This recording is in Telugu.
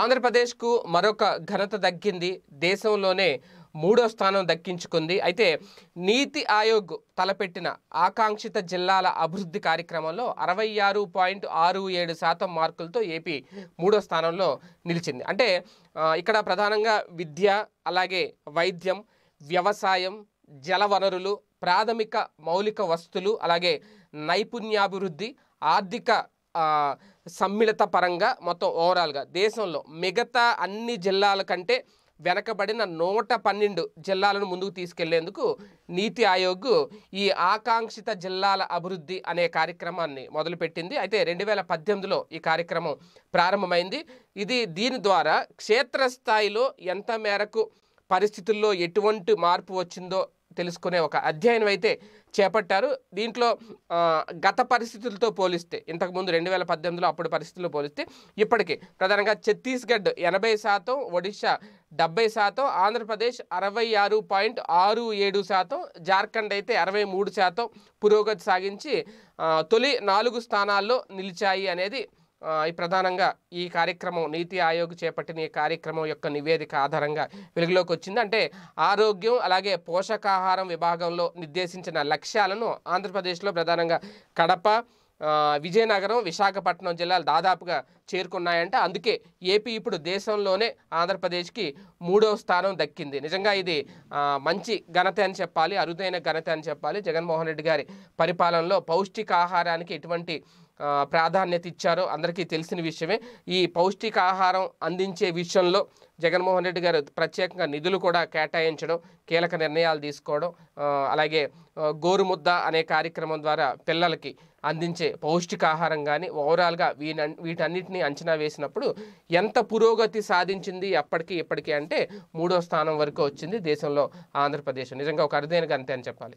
ఆంధ్రప్రదేశ్కు మరొక ఘనత దక్కింది దేశంలోనే మూడో స్థానం దక్కించుకుంది అయితే నీతి ఆయోగ్ తలపెట్టిన ఆకాంక్షిత జిల్లాల అభివృద్ధి కార్యక్రమంలో అరవై ఆరు పాయింట్ ఆరు ఏడు శాతం మార్కులతో ఏపీ మూడో స్థానంలో నిలిచింది అంటే ఇక్కడ ప్రధానంగా విద్య అలాగే వైద్యం వ్యవసాయం జలవనరులు ప్రాథమిక మౌలిక వస్తువులు అలాగే నైపుణ్యాభివృద్ధి ఆర్థిక సమ్మిళిత పరంగా మొత్తం ఓవరాల్గా దేశంలో మిగతా అన్ని జిల్లాల కంటే వెనకబడిన నూట పన్నెండు జిల్లాలను ముందుకు తీసుకెళ్లేందుకు నీతి ఆయోగ్ ఈ ఆకాంక్షిత జిల్లాల అభివృద్ధి అనే కార్యక్రమాన్ని మొదలుపెట్టింది అయితే రెండు వేల పద్దెనిమిదిలో ఈ కార్యక్రమం ప్రారంభమైంది ఇది దీని ద్వారా క్షేత్రస్థాయిలో ఎంత మేరకు పరిస్థితుల్లో ఎటువంటి మార్పు వచ్చిందో తెలుసుకునే ఒక అధ్యయనం అయితే చేపట్టారు దీంట్లో గత పరిస్థితులతో పోలిస్తే ఇంతకుముందు రెండు వేల పద్దెనిమిదిలో అప్పుడు పరిస్థితుల్లో పోలిస్తే ఇప్పటికీ ప్రధానంగా ఛత్తీస్గఢ్ ఎనభై శాతం ఒడిశా డెబ్బై శాతం ఆంధ్రప్రదేశ్ అరవై ఆరు పాయింట్ ఆరు ఏడు శాతం జార్ఖండ్ అయితే అరవై మూడు శాతం పురోగతి సాగించి తొలి నాలుగు స్థానాల్లో నిలిచాయి అనేది ప్రధానంగా ఈ కార్యక్రమం నీతి ఆయోగ్ చేపట్టిన ఈ కార్యక్రమం యొక్క నివేదిక ఆధారంగా వెలుగులోకి వచ్చింది అంటే ఆరోగ్యం అలాగే పోషకాహారం విభాగంలో నిర్దేశించిన లక్ష్యాలను ఆంధ్రప్రదేశ్లో ప్రధానంగా కడప విజయనగరం విశాఖపట్నం జిల్లాలు దాదాపుగా చేరుకున్నాయంటే అందుకే ఏపీ ఇప్పుడు దేశంలోనే ఆంధ్రప్రదేశ్కి మూడో స్థానం దక్కింది నిజంగా ఇది మంచి ఘనత అని చెప్పాలి అరుదైన ఘనత అని చెప్పాలి జగన్మోహన్ రెడ్డి గారి పరిపాలనలో పౌష్టికాహారానికి ఎటువంటి ప్రాధాన్యత ఇచ్చారో అందరికీ తెలిసిన విషయమే ఈ పౌష్టికాహారం అందించే విషయంలో జగన్మోహన్ రెడ్డి గారు ప్రత్యేకంగా నిధులు కూడా కేటాయించడం కీలక నిర్ణయాలు తీసుకోవడం అలాగే గోరుముద్ద అనే కార్యక్రమం ద్వారా పిల్లలకి అందించే పౌష్టికాహారం కానీ ఓవరాల్గా వీన వీటన్నిటినీ అంచనా వేసినప్పుడు ఎంత పురోగతి సాధించింది అప్పటికీ ఇప్పటికీ అంటే మూడో స్థానం వరకు వచ్చింది దేశంలో ఆంధ్రప్రదేశ్ నిజంగా ఒక అరుదైన గంతే అని చెప్పాలి